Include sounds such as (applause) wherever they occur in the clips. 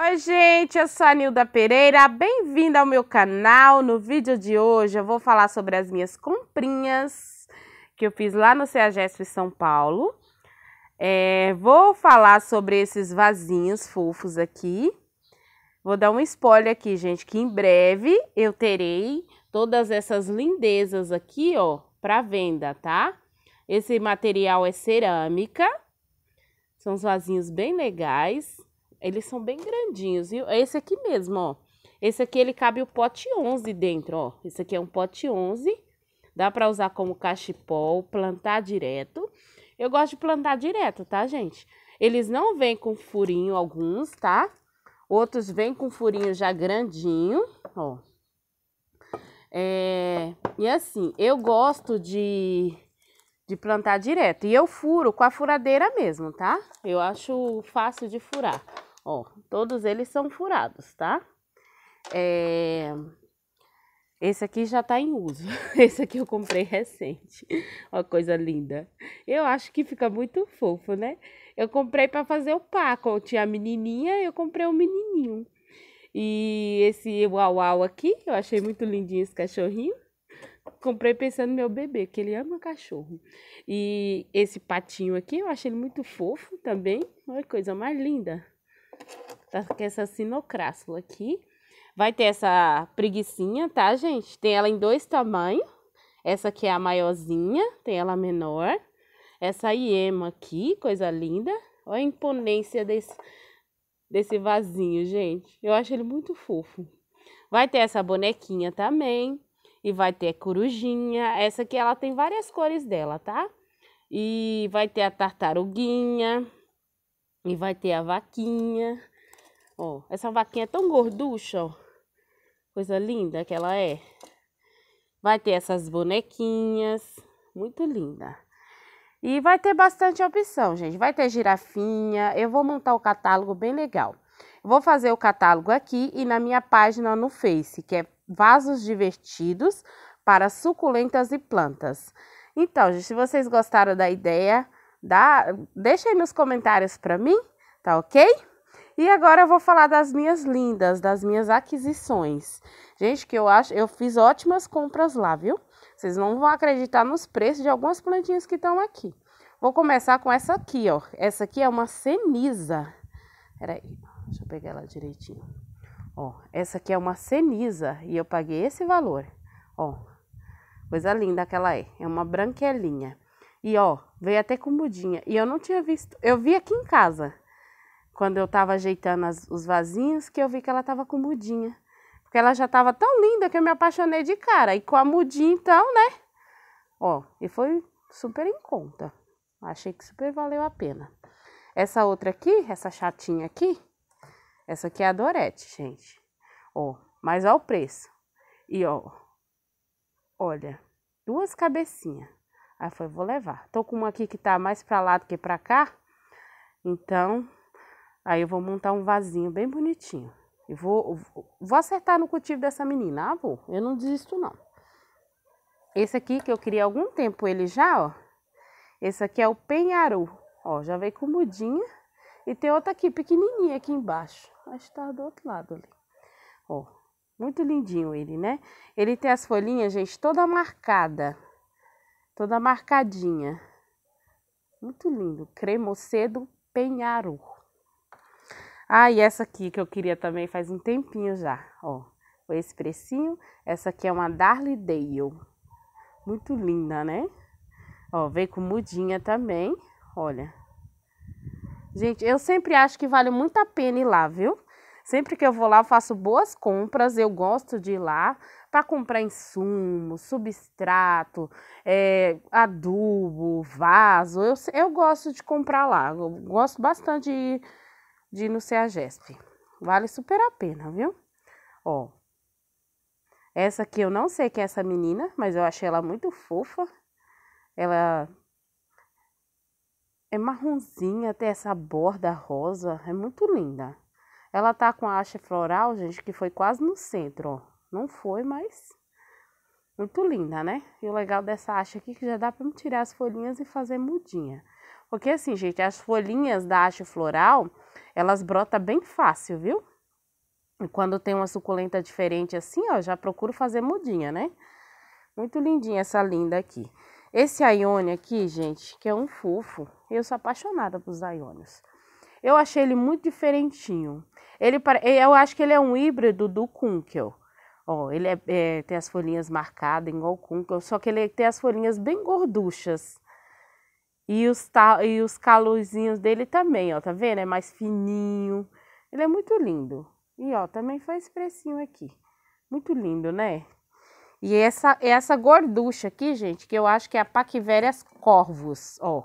Oi gente, eu sou a Nilda Pereira, bem-vinda ao meu canal. No vídeo de hoje eu vou falar sobre as minhas comprinhas que eu fiz lá no CEAGESP São Paulo. É, vou falar sobre esses vasinhos fofos aqui. Vou dar um spoiler aqui, gente, que em breve eu terei todas essas lindezas aqui, ó, para venda, tá? Esse material é cerâmica, são os vasinhos bem legais. Eles são bem grandinhos, viu? É esse aqui mesmo, ó. Esse aqui, ele cabe o pote 11 dentro, ó. Esse aqui é um pote 11. Dá pra usar como cachepol, plantar direto. Eu gosto de plantar direto, tá, gente? Eles não vêm com furinho alguns, tá? Outros vêm com furinho já grandinho, ó. É, e assim, eu gosto de, de plantar direto. E eu furo com a furadeira mesmo, tá? Eu acho fácil de furar. Ó, todos eles são furados, tá? É... Esse aqui já tá em uso. (laughs) Esse aqui eu comprei recente. Ó, coisa linda. Eu acho que fica muito fofo, né? Eu comprei para fazer o paco. Eu tinha a menininha e eu comprei o um menininho. E esse uau uau aqui, eu achei muito lindinho esse cachorrinho. Comprei pensando no meu bebê, que ele ama cachorro. E esse patinho aqui, eu achei ele muito fofo também. Olha que coisa mais linda. Tá com essa sinocrássula aqui. Vai ter essa preguiçinha, tá, gente? Tem ela em dois tamanhos. Essa aqui é a maiorzinha, tem ela menor. Essa iema aqui, coisa linda. Olha a imponência desse, desse vasinho, gente. Eu acho ele muito fofo. Vai ter essa bonequinha também. E vai ter corujinha. Essa aqui, ela tem várias cores dela, tá? E vai ter a tartaruguinha. E vai ter a vaquinha. Ó, essa vaquinha é tão gorducha, ó. Coisa linda que ela é. Vai ter essas bonequinhas. Muito linda. E vai ter bastante opção, gente. Vai ter girafinha. Eu vou montar o catálogo bem legal. Vou fazer o catálogo aqui e na minha página no Face, que é Vasos Divertidos para Suculentas e Plantas. Então, gente, se vocês gostaram da ideia, Dá, deixa aí nos comentários para mim, tá ok? E agora eu vou falar das minhas lindas, das minhas aquisições. Gente, que eu acho, eu fiz ótimas compras lá, viu? Vocês não vão acreditar nos preços de algumas plantinhas que estão aqui. Vou começar com essa aqui, ó. Essa aqui é uma ceniza. Peraí, deixa eu pegar ela direitinho. Ó, essa aqui é uma ceniza e eu paguei esse valor. Ó, coisa linda que ela é. É uma branquelinha. E ó, Veio até com mudinha. E eu não tinha visto. Eu vi aqui em casa, quando eu estava ajeitando as, os vasinhos, que eu vi que ela estava com mudinha. Porque ela já estava tão linda que eu me apaixonei de cara. E com a mudinha, então, né? Ó, e foi super em conta. Achei que super valeu a pena. Essa outra aqui, essa chatinha aqui, essa aqui é a Dorete, gente. Ó, mas olha o preço. E ó, olha, duas cabecinhas. Aí foi, vou levar. Tô com uma aqui que tá mais pra lá do que pra cá. Então, aí eu vou montar um vasinho bem bonitinho. E vou, vou acertar no cultivo dessa menina. Ah, vou. Eu não desisto, não. Esse aqui que eu queria há algum tempo ele já, ó. Esse aqui é o penharu. Ó, já veio com mudinha. E tem outra aqui, pequenininha aqui embaixo. Acho que tá do outro lado ali. Ó, muito lindinho ele, né? Ele tem as folhinhas, gente, toda marcada toda marcadinha. Muito lindo, cremocedo penharu. Ah, e essa aqui que eu queria também faz um tempinho já, ó. Foi esse precinho, essa aqui é uma Darley Dale. Muito linda, né? Ó, veio com mudinha também, olha. Gente, eu sempre acho que vale muito a pena ir lá, viu? Sempre que eu vou lá, eu faço boas compras, eu gosto de ir lá para comprar insumo, substrato, é, adubo, vaso. Eu, eu gosto de comprar lá, eu gosto bastante de, de ir no CEAGESP. Vale super a pena, viu? Ó, essa aqui eu não sei quem é essa menina, mas eu achei ela muito fofa. Ela é marronzinha, tem essa borda rosa, é muito linda. Ela tá com a haste floral, gente, que foi quase no centro, ó. Não foi, mas muito linda, né? E o legal dessa haste aqui é que já dá para me tirar as folhinhas e fazer mudinha. Porque assim, gente, as folhinhas da haste floral, elas brotam bem fácil, viu? E quando tem uma suculenta diferente assim, ó, já procuro fazer mudinha, né? Muito lindinha essa linda aqui. Esse Ione aqui, gente, que é um fofo. Eu sou apaixonada por Ionios. Eu achei ele muito diferentinho. Ele, eu acho que ele é um híbrido do Kunkel. Ó, ele é, é, tem as folhinhas marcadas, igual o só que ele tem as folhinhas bem gorduchas. E os, ta, e os calozinhos dele também, ó, tá vendo? É mais fininho. Ele é muito lindo. E, ó, também faz precinho aqui. Muito lindo, né? E essa, essa gorducha aqui, gente, que eu acho que é a Paquivérias corvus, ó.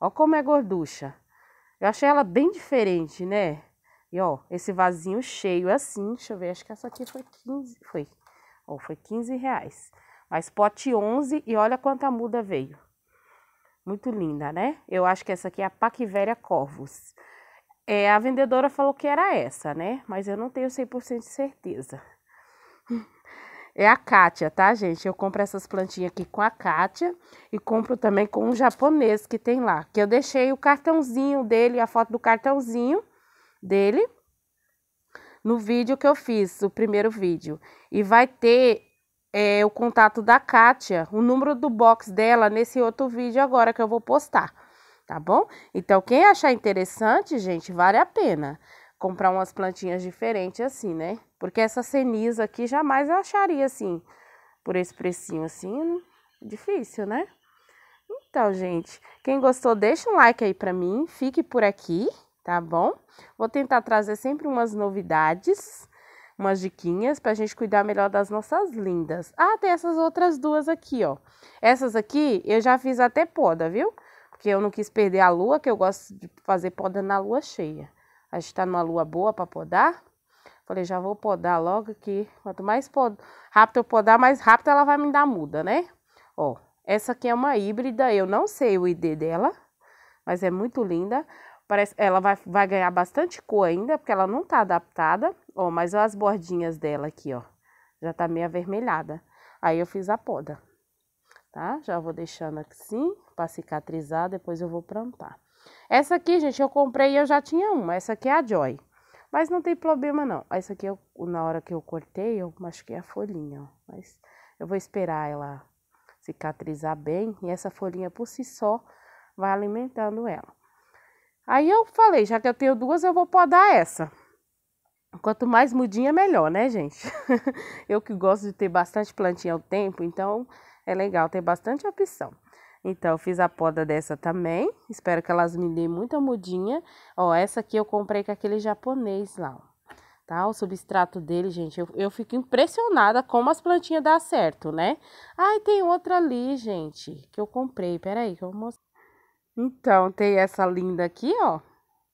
Ó como é gorducha. Eu achei ela bem diferente, né? E ó, esse vasinho cheio é assim, deixa eu ver, acho que essa aqui foi 15, foi. Ó, foi 15 reais. Mas pote 11 e olha quanta muda veio. Muito linda, né? Eu acho que essa aqui é a Paquiveria Corvus. É, a vendedora falou que era essa, né? Mas eu não tenho 100% de certeza. (laughs) É a Kátia, tá, gente? Eu compro essas plantinhas aqui com a Kátia e compro também com um japonês que tem lá. Que eu deixei o cartãozinho dele, a foto do cartãozinho dele no vídeo que eu fiz, o primeiro vídeo. E vai ter é, o contato da Kátia, o número do box dela nesse outro vídeo agora que eu vou postar, tá bom? Então, quem achar interessante, gente, vale a pena comprar umas plantinhas diferentes assim, né? Porque essa ceniza aqui jamais eu acharia assim, por esse precinho assim, difícil, né? Então, gente, quem gostou, deixa um like aí pra mim, fique por aqui tá bom? Vou tentar trazer sempre umas novidades, umas diquinhas para a gente cuidar melhor das nossas lindas. Ah, tem essas outras duas aqui, ó. Essas aqui eu já fiz até poda, viu? Porque eu não quis perder a lua, que eu gosto de fazer poda na lua cheia. A gente tá numa lua boa para podar. Falei, já vou podar logo aqui quanto mais pod... rápido eu podar, mais rápido ela vai me dar muda, né? Ó, essa aqui é uma híbrida, eu não sei o ID dela, mas é muito linda. Parece, ela vai, vai ganhar bastante cor ainda, porque ela não tá adaptada. Ó, mas ó as bordinhas dela aqui, ó. Já tá meio avermelhada. Aí eu fiz a poda, tá? Já vou deixando assim, pra cicatrizar, depois eu vou plantar. Essa aqui, gente, eu comprei e eu já tinha uma. Essa aqui é a Joy. Mas não tem problema, não. Essa aqui, eu, na hora que eu cortei, eu machuquei a folhinha, ó. Mas eu vou esperar ela cicatrizar bem. E essa folhinha, por si só, vai alimentando ela. Aí eu falei, já que eu tenho duas, eu vou podar essa. Quanto mais mudinha, melhor, né, gente? (laughs) eu que gosto de ter bastante plantinha ao tempo, então é legal ter bastante opção. Então, eu fiz a poda dessa também. Espero que elas me dêem muita mudinha. Ó, essa aqui eu comprei com aquele japonês lá, ó. Tá, o substrato dele, gente, eu, eu fico impressionada como as plantinhas dão certo, né? Ah, e tem outra ali, gente, que eu comprei. Peraí, que eu vou mostrar. Então, tem essa linda aqui, ó.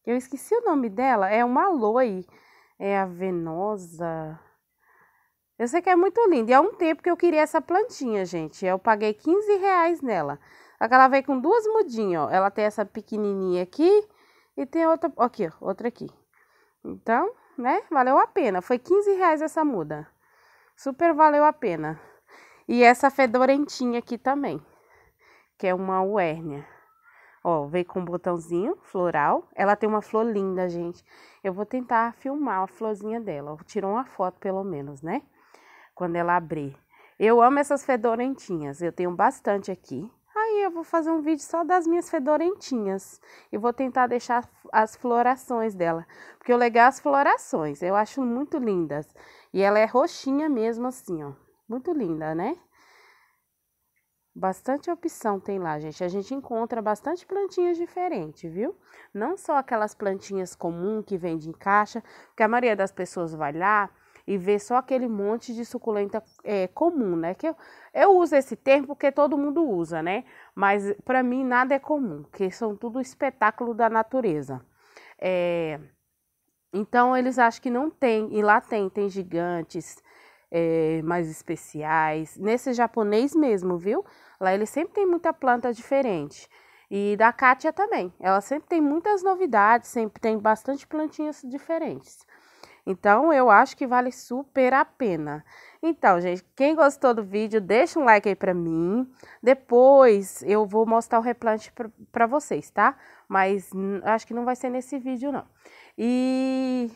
Eu esqueci o nome dela. É uma aloe. É a venosa. Eu sei que é muito linda. E há um tempo que eu queria essa plantinha, gente. Eu paguei 15 reais nela. Aquela veio com duas mudinhas, ó. Ela tem essa pequenininha aqui e tem outra... Aqui, ó. Outra aqui. Então, né? Valeu a pena. Foi 15 reais essa muda. Super valeu a pena. E essa fedorentinha aqui também. Que é uma uérnia. Ó, veio com um botãozinho floral. Ela tem uma flor linda, gente. Eu vou tentar filmar a florzinha dela. Tirou uma foto, pelo menos, né? Quando ela abrir. Eu amo essas fedorentinhas. Eu tenho bastante aqui. Aí eu vou fazer um vídeo só das minhas fedorentinhas. E vou tentar deixar as florações dela. Porque o legal é as florações. Eu acho muito lindas. E ela é roxinha mesmo assim, ó. Muito linda, né? Bastante opção tem lá, gente. A gente encontra bastante plantinhas diferentes, viu? Não só aquelas plantinhas comum que vende em caixa, que a maioria das pessoas vai lá e vê só aquele monte de suculenta é, comum, né? Que eu, eu uso esse termo porque todo mundo usa, né? Mas para mim nada é comum, que são tudo espetáculo da natureza. É... Então eles acham que não tem, e lá tem, tem gigantes, é, mais especiais. Nesse japonês mesmo, viu? Lá ele sempre tem muita planta diferente. E da Kátia também. Ela sempre tem muitas novidades, sempre tem bastante plantinhas diferentes. Então, eu acho que vale super a pena. Então, gente, quem gostou do vídeo, deixa um like aí pra mim. Depois eu vou mostrar o replante pra, pra vocês, tá? Mas acho que não vai ser nesse vídeo, não. E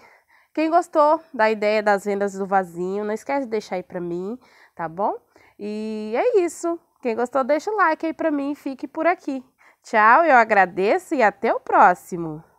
quem gostou da ideia das vendas do vasinho, não esquece de deixar aí para mim, tá bom? E é isso. Quem gostou, deixa o like aí para mim e fique por aqui. Tchau, eu agradeço e até o próximo.